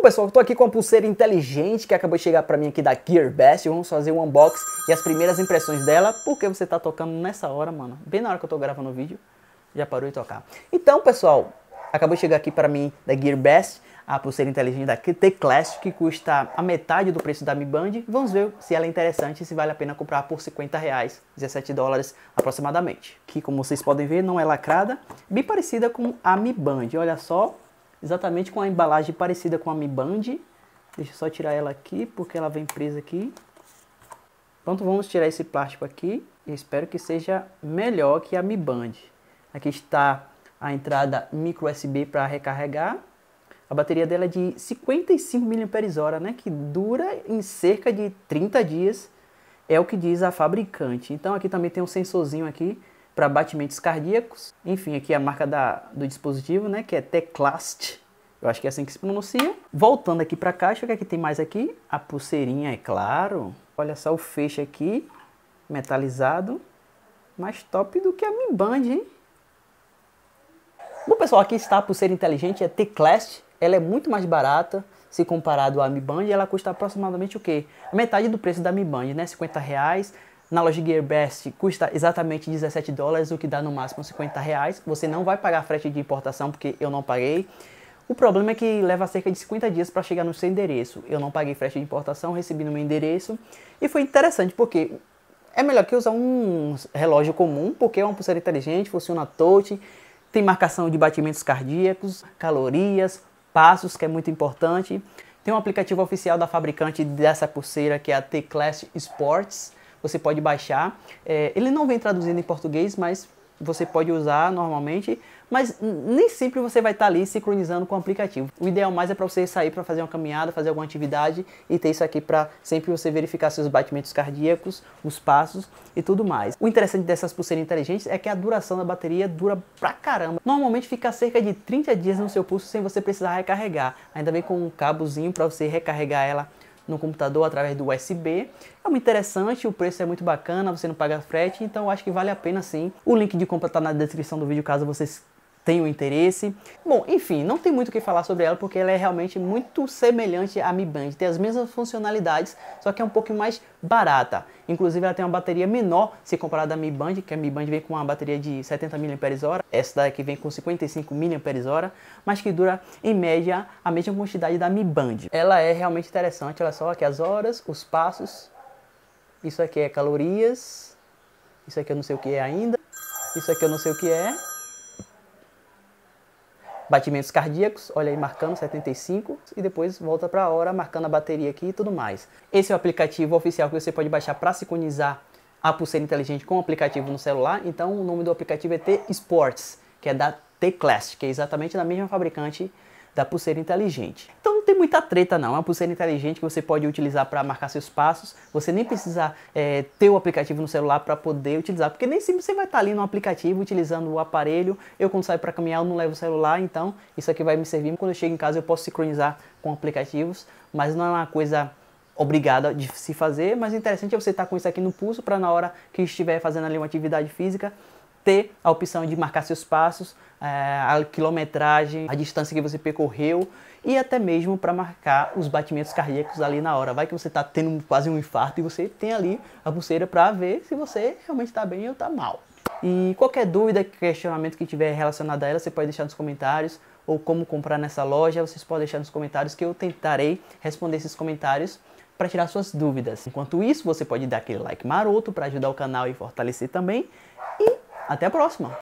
Bom, pessoal, eu tô aqui com a pulseira inteligente que acabou de chegar para mim aqui da Gearbest. Vamos fazer um unboxing e as primeiras impressões dela, porque você tá tocando nessa hora, mano. Bem na hora que eu tô gravando o vídeo, já parou de tocar. Então, pessoal, acabou de chegar aqui para mim da Gearbest, a pulseira inteligente da t Classic, que custa a metade do preço da Mi Band. Vamos ver se ela é interessante e se vale a pena comprar por 50 reais, 17 dólares aproximadamente. Que, como vocês podem ver, não é lacrada, bem parecida com a Mi Band. Olha só, exatamente com a embalagem parecida com a Mi Band. Deixa eu só tirar ela aqui, porque ela vem presa aqui. Pronto, vamos tirar esse plástico aqui. Eu espero que seja melhor que a Mi Band. Aqui está a entrada micro USB para recarregar. A bateria dela é de 55 mAh, né, que dura em cerca de 30 dias, é o que diz a fabricante. Então aqui também tem um sensorzinho aqui para batimentos cardíacos. Enfim, aqui é a marca da, do dispositivo, né, que é Teclast. Eu acho que é assim que se pronuncia. Voltando aqui para a caixa, o que é que tem mais aqui? A pulseirinha, é claro. Olha só o feixe aqui, metalizado. Mais top do que a Mi Band, hein? Bom, pessoal, aqui está a pulseira inteligente, é Teclast. Ela é muito mais barata se comparado à Mi Band. Ela custa aproximadamente o quê? A metade do preço da Mi Band, né? 50 reais na loja GearBest custa exatamente 17 dólares, o que dá no máximo 50 reais. Você não vai pagar frete de importação porque eu não paguei. O problema é que leva cerca de 50 dias para chegar no seu endereço. Eu não paguei frete de importação, recebi no meu endereço. E foi interessante porque é melhor que usar um relógio comum, porque é uma pulseira inteligente, funciona touch, tem marcação de batimentos cardíacos, calorias, passos, que é muito importante. Tem um aplicativo oficial da fabricante dessa pulseira que é a T-Class Sports você pode baixar. É, ele não vem traduzido em português, mas você pode usar normalmente, mas nem sempre você vai estar ali sincronizando com o aplicativo. O ideal mais é para você sair para fazer uma caminhada, fazer alguma atividade e ter isso aqui para sempre você verificar seus batimentos cardíacos, os passos e tudo mais. O interessante dessas pulseiras inteligentes é que a duração da bateria dura pra caramba. Normalmente fica cerca de 30 dias no seu pulso sem você precisar recarregar. Ainda vem com um cabozinho para você recarregar ela no computador através do USB. É muito interessante, o preço é muito bacana, você não paga frete, então acho que vale a pena sim. O link de compra está na descrição do vídeo caso vocês tem o interesse. Bom, enfim, não tem muito o que falar sobre ela porque ela é realmente muito semelhante à Mi Band, tem as mesmas funcionalidades, só que é um pouco mais barata. Inclusive ela tem uma bateria menor se comparada à Mi Band, que a Mi Band vem com uma bateria de 70 mAh, essa daqui vem com 55 mAh, mas que dura em média a mesma quantidade da Mi Band. Ela é realmente interessante, olha só aqui as horas, os passos, isso aqui é calorias, isso aqui eu não sei o que é ainda, isso aqui eu não sei o que é, batimentos cardíacos, olha aí marcando 75 e depois volta para a hora marcando a bateria aqui e tudo mais. Esse é o aplicativo oficial que você pode baixar para sincronizar a pulseira inteligente com o aplicativo no celular. Então o nome do aplicativo é T Sports, que é da T Classic, que é exatamente da mesma fabricante da pulseira inteligente tem muita treta não, é uma pulseira inteligente que você pode utilizar para marcar seus passos, você nem precisa é, ter o aplicativo no celular para poder utilizar, porque nem sempre você vai estar tá ali no aplicativo utilizando o aparelho, eu quando saio para caminhar eu não levo o celular, então isso aqui vai me servir, quando eu chego em casa eu posso sincronizar com aplicativos, mas não é uma coisa obrigada de se fazer, mas o interessante é você estar tá com isso aqui no pulso para na hora que estiver fazendo ali uma atividade física, ter a opção de marcar seus passos, eh, a quilometragem, a distância que você percorreu e até mesmo para marcar os batimentos cardíacos ali na hora. Vai que você está tendo quase um infarto e você tem ali a pulseira para ver se você realmente está bem ou está mal. E qualquer dúvida, questionamento que tiver relacionado a ela, você pode deixar nos comentários ou como comprar nessa loja, vocês podem deixar nos comentários que eu tentarei responder esses comentários para tirar suas dúvidas. Enquanto isso, você pode dar aquele like maroto para ajudar o canal e fortalecer também. E até a próxima!